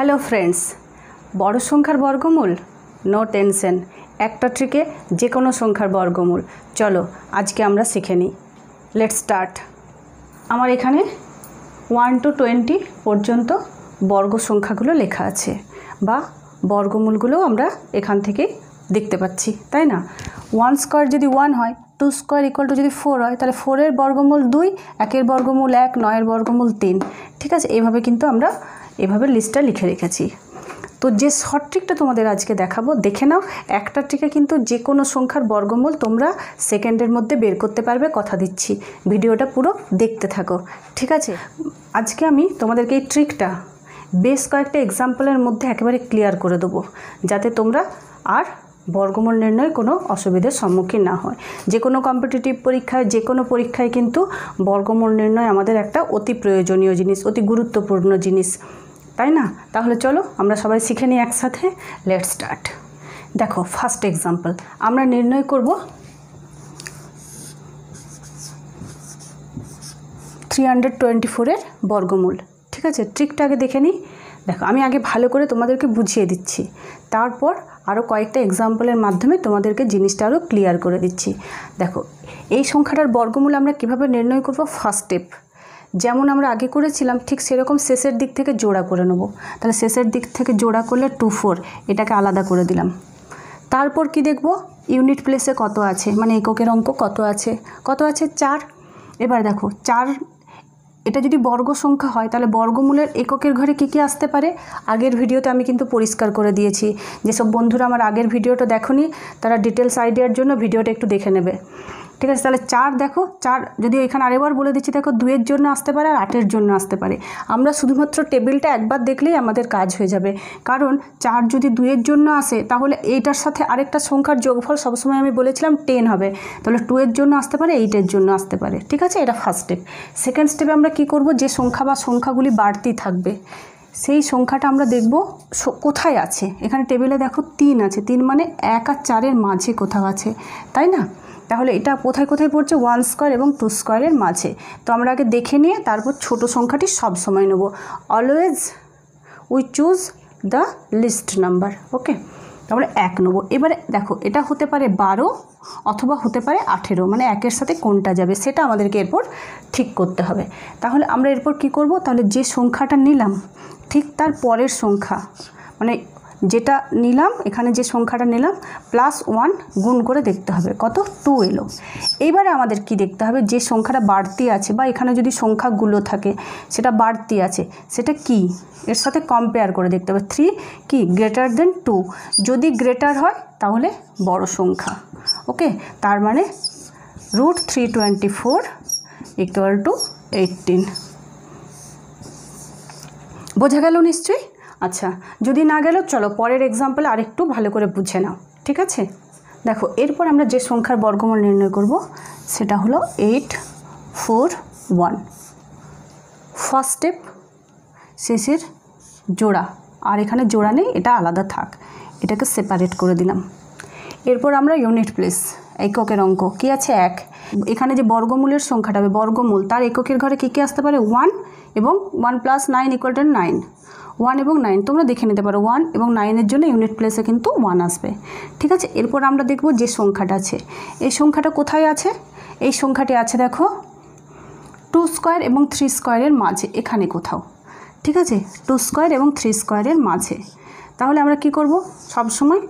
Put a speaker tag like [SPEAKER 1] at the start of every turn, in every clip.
[SPEAKER 1] hello friends বড় সংখ্যার বর্গমূল নো টেনশন একটা ট্রিকে যে কোনো সংখ্যার বর্গমূল চলো আজকে আমরা শিখে নিই লেট স্টার্ট আমার এখানে ওয়ান টু টোয়েন্টি পর্যন্ত বর্গ সংখ্যাগুলো লেখা আছে বা বর্গমূলগুলো আমরা এখান থেকে দেখতে পাচ্ছি তাই না ওয়ান স্কোয়ার যদি ওয়ান হয় টু স্কোয়ার ইকুয়াল টু যদি ফোর হয় তাহলে ফোরের বর্গমূল দুই একের বর্গমূল এক নয়ের বর্গমূল তিন ঠিক আছে এভাবে কিন্তু আমরা এভাবে লিস্টটা লিখে রেখেছি তো যে শর্ট ট্রিকটা তোমাদের আজকে দেখাবো দেখে নাও একটা ট্রিকে কিন্তু যে কোনো সংখ্যার বর্গমূল তোমরা সেকেন্ডের মধ্যে বের করতে পারবে কথা দিচ্ছি ভিডিওটা পুরো দেখতে থাকো ঠিক আছে আজকে আমি তোমাদেরকে এই ট্রিকটা বেশ কয়েকটা এক্সাম্পলের মধ্যে একেবারে ক্লিয়ার করে দেবো যাতে তোমরা আর বর্গমূল নির্ণয় কোনো অসুবিধার সম্মুখীন না হয় যে কোনো কম্পিটিটিভ পরীক্ষায় যে কোনো পরীক্ষায় কিন্তু বর্গমূল নির্ণয় আমাদের একটা অতি প্রয়োজনীয় জিনিস অতি গুরুত্বপূর্ণ জিনিস তাই না তাহলে চলো আমরা সবাই শিখে নিই একসাথে লেট স্টার্ট দেখো ফার্স্ট এক্সাম্পল আমরা নির্ণয় করব থ্রি হান্ড্রেড টোয়েন্টি ফোরের বর্গমূল ঠিক আছে ট্রিকটা আগে দেখে নিই দেখো আমি আগে ভালো করে তোমাদেরকে বুঝিয়ে দিচ্ছি তারপর আরও কয়েকটা এক্সাম্পলের মাধ্যমে তোমাদেরকে জিনিসটা আরও ক্লিয়ার করে দিচ্ছি দেখো এই সংখ্যাটার বর্গমূল আমরা কিভাবে নির্ণয় করবো ফার্স্ট স্টেপ যেমন আমরা আগে করেছিলাম ঠিক সেরকম শেষের দিক থেকে জোড়া করে নেব তাহলে শেষের দিক থেকে জোড়া করলে টু ফোর এটাকে আলাদা করে দিলাম তারপর কি দেখব ইউনিট প্লেসে কত আছে মানে এককের অঙ্ক কত আছে কত আছে চার এবার দেখো চার এটা যদি বর্গ সংখ্যা হয় তাহলে বর্গমূলের এককের ঘরে কি কি আসতে পারে আগের ভিডিওতে আমি কিন্তু পরিষ্কার করে দিয়েছি যেসব বন্ধুরা আমার আগের ভিডিওটা দেখনি তারা ডিটেলস আইডিয়ার জন্য ভিডিওটা একটু দেখে নেবে ঠিক আছে তাহলে চার দেখো চার যদি এখানে আরেকবার বলে দিচ্ছি দেখো দুয়ের জন্য আসতে পারে আর আটের জন্য আসতে পারে আমরা শুধুমাত্র টেবিলটা একবার দেখলেই আমাদের কাজ হয়ে যাবে কারণ চার যদি দুয়ের জন্য আসে তাহলে এইটার সাথে আরেকটা সংখ্যার যোগফল সবসময় আমি বলেছিলাম টেন হবে তাহলে টুয়ের জন্য আসতে পারে এইটের জন্য আসতে পারে ঠিক আছে এটা ফার্স্ট স্টেপ সেকেন্ড স্টেপে আমরা কি করব যে সংখ্যা বা সংখ্যাগুলি বাড়তি থাকবে সেই সংখ্যাটা আমরা দেখব কোথায় আছে এখানে টেবিলে দেখো তিন আছে তিন মানে এক আর চারের মাঝে কোথাও আছে তাই না তাহলে এটা কোথায় কোথায় পড়ছে ওয়ান স্কোয়ার এবং টু স্কোয়ারের মাঝে তো আমরা আগে দেখে নিয়ে তারপর ছোট সংখ্যাটি সব সময় নেব always we choose the least number okay তারপরে এক নেবো এবারে দেখো এটা হতে পারে বারো অথবা হতে পারে আঠেরো মানে একের সাথে কোনটা যাবে সেটা আমাদেরকে এরপর ঠিক করতে হবে তাহলে আমরা এরপর কি করব তাহলে যে সংখ্যাটা নিলাম ঠিক তার পরের সংখ্যা মানে যেটা নিলাম এখানে যে সংখ্যাটা নিলাম প্লাস ওয়ান গুণ করে দেখতে হবে কত টু এলো এইবারে আমাদের কি দেখতে হবে যে সংখ্যাটা বাড়তি আছে বা এখানে যদি সংখ্যাগুলো থাকে সেটা বাড়তি আছে সেটা কি এর সাথে কম্পেয়ার করে দেখতে হবে থ্রি কি গ্রেটার দেন টু যদি গ্রেটার হয় তাহলে বড় সংখ্যা ওকে তার মানে root three twenty four equal to eighteen বোঝা গেল নিশ্চয়ই আচ্ছা যদি না গেল চলো পরের এক্সাম্পল আরেকটু ভালো করে বুঝে নাও ঠিক আছে দেখো এরপর আমরা যে সংখ্যার বর্গমূল নির্ণয় করব সেটা হলো eight four one first step শেষের জোড়া আর এখানে জোড়া নেই এটা আলাদা থাক এটাকে সেপারেট করে দিলাম এরপর আমরা ইউনিট প্লেস এককের অঙ্ক কি আছে এক এখানে যে বর্গমূলের সংখ্যাটা হবে বর্গমূল তার এককের ঘরে কী কী আসতে পারে ওয়ান এবং one plus nine equal to nine one এবং নাইন তোমরা দেখে নিতে পারো ওয়ান এবং নাইনের জন্য ইউনিট প্লেসে কিন্তু ওয়ান আসবে ঠিক আছে এরপর আমরা দেখব যে সংখ্যাটা আছে এই সংখ্যাটা কোথায় আছে এই সংখ্যাটি আছে দেখো টু স্কোয়ার এবং থ্রি স্কোয়ারের মাঝে এখানে কোথাও ঠিক আছে টু স্কোয়ার এবং থ্রি স্কোয়ারের মাঝে তাহলে আমরা কি করব সবসময়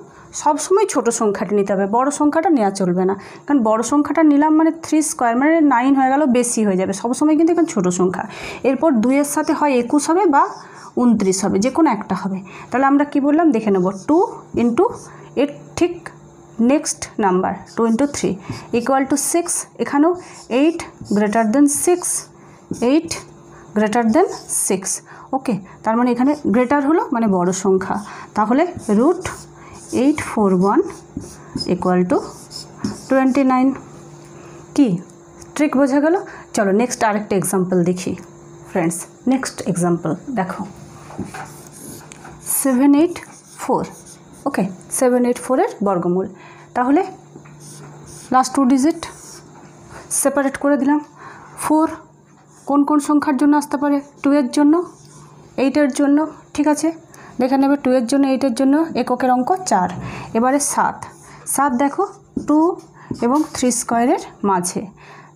[SPEAKER 1] সব সময় ছোট সংখ্যাটি নিতে হবে বড় সংখ্যাটা নেওয়া চলবে না কারণ বড় সংখ্যাটা নিলাম মানে থ্রি স্কোয়ার মানে নাইন হয়ে গেল বেশি হয়ে যাবে সবসময় কিন্তু এখন ছোট সংখ্যা এরপর দুইয়ের সাথে হয় একুশ হবে বা উনত্রিশ হবে যে কোনো একটা হবে তাহলে আমরা কি বললাম দেখে নেব টু ইন্টু এর ঠিক next number two into three equal to six এখানেও eight greater than six eight greater than six okay তার মানে এখানে গ্রেটার হলো মানে বড় সংখ্যা তাহলে root eight four one equal to twenty nine কি ট্রিক বোঝা গেল চলো নেক্সট আরেকটা এক্সাম্পল দেখি ফ্রেন্ডস নেক্সট এক্সাম্পল দেখো seven eight four okay seven eight ফোরের বর্গমূল তাহলে লাস্ট টু ডিজিট সেপারেট করে দিলাম ফোর কোন কোন সংখ্যার জন্য আসতে পারে টুয়ের জন্য এইটের জন্য ঠিক আছে দেখে নেবে টু এর জন্য এইটের জন্য এককের অঙ্ক চার এবারে সাত সাত দেখো টু এবং থ্রি স্কোয়ারের মাঝে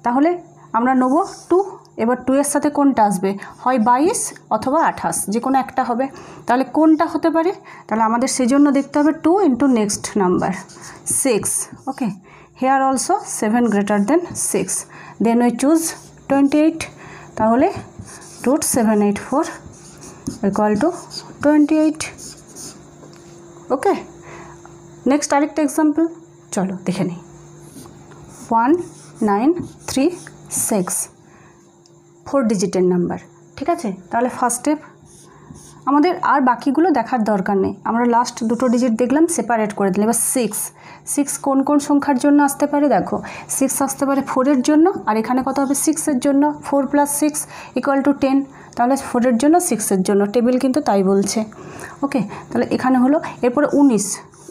[SPEAKER 1] তাহলে আমরা নেবো টু এবার টু এর সাথে কোনটা আসবে হয় বাইশ অথবা আঠাশ যে কোনো একটা হবে তাহলে কোনটা হতে পারে তাহলে আমাদের সেজন্য দেখতে হবে two into next number six okay here also seven greater than six then we choose twenty eight তাহলে root seven eight four equal to twenty eight okay next আরেকটা এক্সাম্পল চলো দেখে নিই one nine three six four ডিজিটের number ঠিক আছে তাহলে first step আমাদের আর বাকিগুলো দেখার দরকার নেই আমরা লাস্ট দুটো ডিজিট দেখলাম সেপারেট করে দিলাম এবার সিক্স সিক্স কোন কোন সংখ্যার জন্য আসতে পারে দেখো সিক্স আসতে পারে ফোরের জন্য আর এখানে কত হবে সিক্সের জন্য four plus six equal to ten তাহলে ফোরের জন্য সিক্সের জন্য টেবিল কিন্তু তাই বলছে ওকে তাহলে এখানে হলো এরপরে উনিশ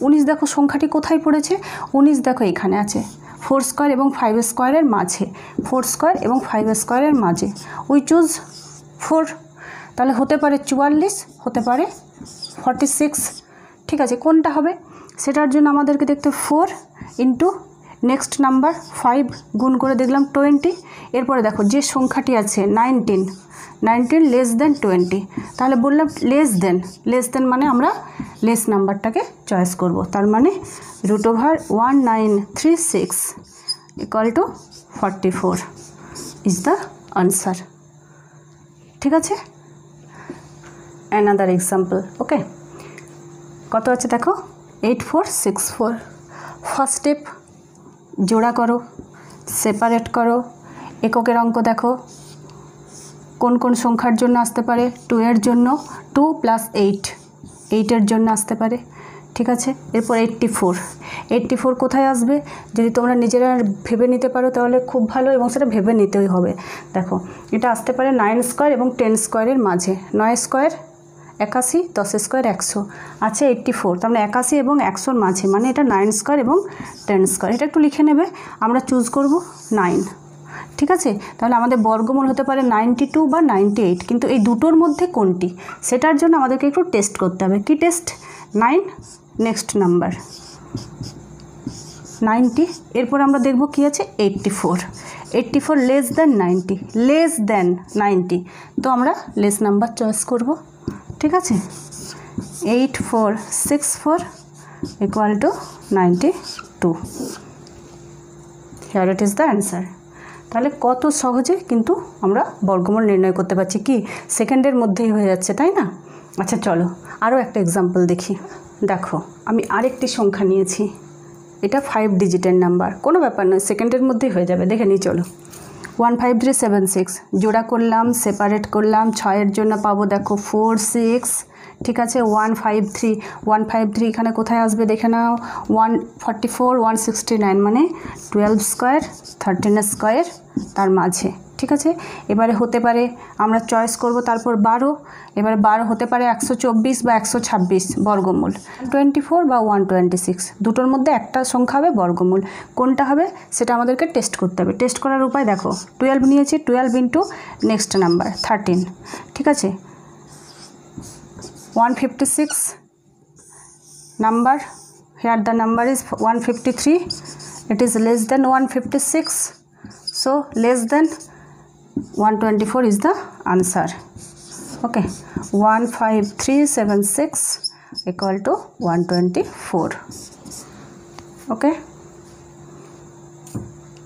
[SPEAKER 1] উনিশ দেখো সংখ্যাটি কোথায় পড়েছে উনিশ দেখো এখানে আছে ফোর স্কোয়ার এবং ফাইভ স্কোয়ারের মাঝে ফোর স্কোয়ার এবং ফাইভ স্কোয়ারের মাঝে উই চুজ ফোর তাহলে হতে পারে চুয়াল্লিশ হতে পারে ফর্টি সিক্স ঠিক আছে কোনটা হবে সেটার জন্য আমাদেরকে দেখতে four into next number five গুণ করে দেখলাম টোয়েন্টি এরপরে দেখো যে সংখ্যাটি আছে nineteen nineteen less than twenty তাহলে বললাম লেস দেন লেস দেন মানে আমরা লেস নাম্বারটাকে চয়েস করব তার মানে root over one nine three six equal to forty four is the answer ঠিক আছে অ্যানাদার এক্সাম্পল ওকে কত আছে দেখো eight four six four first step জোড়া করো সেপারেট করো এককের অঙ্ক দেখো কোন কোন সংখ্যার জন্য আসতে পারে টু এর জন্য টু প্লাস এইট এইটের জন্য আসতে পারে ঠিক আছে এরপর এইট্টি ফোর এইট্টি ফোর কোথায় আসবে যদি তোমরা নিজেরা ভেবে নিতে পারো তাহলে খুব ভালো এবং সেটা ভেবে নিতেই হবে দেখো এটা আসতে পারে নাইন স্কোয়ার এবং টেন স্কোয়ারের মাঝে নয় স্কোয়ার একাশি দশ স্কোয়ার একশো আছে এইট্টি ফোর তার মানে একাশি এবং একশোর মাঝে মানে এটা নাইন স্কোয়ার এবং টেন স্কোয়ার এটা একটু লিখে নেবে আমরা চুজ করব নাইন ঠিক আছে তাহলে আমাদের বর্গমূল হতে পারে নাইনটি টু বা নাইনটি এইট কিন্তু এই দুটোর মধ্যে কোনটি সেটার জন্য আমাদেরকে একটু টেস্ট করতে হবে কি test nine next number ninety এরপর আমরা দেখব কি আছে eighty four eighty four less than ninety less than ninety তো আমরা লেস নাম্বার চয়েস করবো ঠিক আছে eight four six four equal to ninety two here it is the answer তাহলে কত সহজে কিন্তু আমরা বর্গমূল নির্ণয় করতে পারছি কি সেকেন্ডের মধ্যেই হয়ে যাচ্ছে তাই না আচ্ছা চলো আরও একটা এক্সাম্পল দেখি দেখো আমি আরেকটি সংখ্যা নিয়েছি এটা ফাইভ ডিজিটের নাম্বার কোনো ব্যাপার নয় সেকেন্ডের মধ্যেই হয়ে যাবে দেখে নিই চলো 15376 জোড়া করলাম সেপারেট করলাম 6 এর জন্য পাবো দেখো 46 ঠিক আছে one five three one five three এখানে কোথায় আসবে দেখে নাও one forty four one sixty nine মানে টুয়েলভ স্কোয়ার থার্টিন স্কোয়ার তার মাঝে ঠিক আছে এবারে হতে পারে আমরা চয়েস করব তারপর বারো এবারে বারো হতে পারে একশো চব্বিশ বা একশো ছাব্বিশ বর্গমূল টোয়েন্টি ফোর বা ওয়ান টোয়েন্টি সিক্স দুটোর মধ্যে একটা সংখ্যা হবে বর্গমূল কোনটা হবে সেটা আমাদেরকে টেস্ট করতে হবে টেস্ট করার উপায় দেখো টুয়েলভ নিয়েছি twelve into next number thirteen ঠিক আছে 156 number here the number is 153 it is less than 156 so less than 124 is the answer okay 15376 equal to 124 okay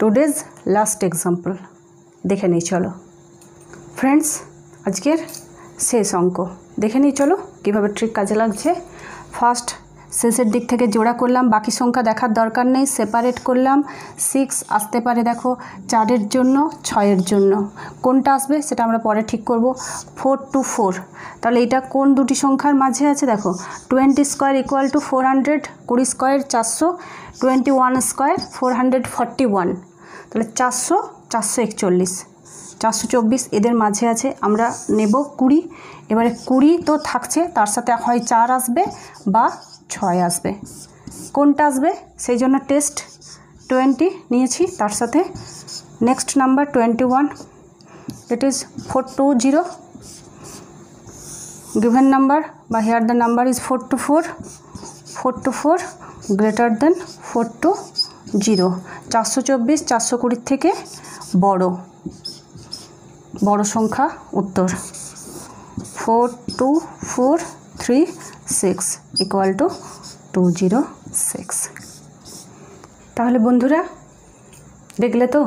[SPEAKER 1] today's last example দেখে নিই চলো ফ্রেন্ডস আজকের শেষ অঙ্ক দেখে নিই চলো কীভাবে ট্রিক কাজে লাগছে ফার্স্ট শেষের দিক থেকে জোড়া করলাম বাকি সংখ্যা দেখার দরকার নেই সেপারেট করলাম সিক্স আসতে পারে দেখো চারের জন্য ছয়ের জন্য কোনটা আসবে সেটা আমরা পরে ঠিক করব ফোর টু ফোর তাহলে এটা কোন দুটি সংখ্যার মাঝে আছে দেখো twenty square equal to four hundred কুড়ি স্কোয়ার চারশো twenty one square four hundred forty one তাহলে চারশো চারশো একচল্লিশ চারশো চব্বিশ এদের মাঝে আছে আমরা নেব কুড়ি এবারে কুড়ি তো থাকছে তার সাথে হয় চার আসবে বা ছয় আসবে কোনটা আসবে সেই জন্য টেস্ট টোয়েন্টি নিয়েছি তার সাথে next number twenty one it is four two zero given number বা here the number is four two four four two four greater than four two zero চারশো চব্বিশ চারশো কুড়ির থেকে বড়ো বড় সংখ্যা উত্তর four two four three six equal to two zero six তাহলে বন্ধুরা দেখলে তো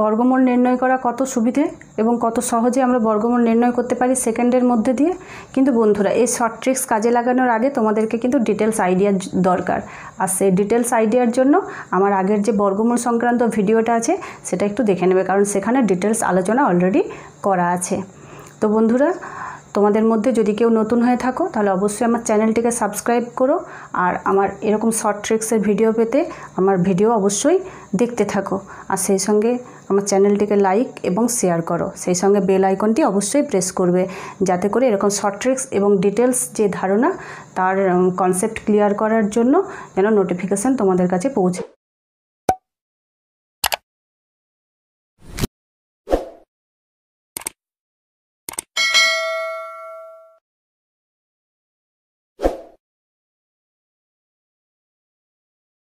[SPEAKER 1] বর্গমূল নির্ণয় করা কত সুবিধে এবং কত সহজে আমরা বর্গমূল নির্ণয় করতে পারি সেকেন্ডের মধ্যে দিয়ে কিন্তু বন্ধুরা এই শর্ট ট্রিক্স কাজে লাগানোর আগে তোমাদেরকে কিন্তু ডিটেলস আইডিয়ার দরকার আর সেই ডিটেলস আইডিয়ার জন্য আমার আগের যে বর্গমূল সংক্রান্ত ভিডিওটা আছে সেটা একটু দেখে নেবে কারণ সেখানে ডিটেলস আলোচনা অলরেডি করা আছে তো বন্ধুরা তোমাদের মধ্যে যদি কেউ নতুন হয়ে থাকো তাহলে অবশ্যই আমার চ্যানেলটিকে সাবস্ক্রাইব করো আর আমার এরকম শর্ট ট্রিক্সের ভিডিও পেতে আমার ভিডিও অবশ্যই দেখতে থাকো আর সেই সঙ্গে আমার চ্যানেলটিকে লাইক এবং শেয়ার করো সেই সঙ্গে বেল আইকনটি অবশ্যই প্রেস করবে যাতে করে এরকম শর্ট ট্রিক্স এবং ডিটেলস যে ধারণা তার কনসেপ্ট ক্লিয়ার করার জন্য যেন নোটিফিকেশান তোমাদের কাছে পৌঁছে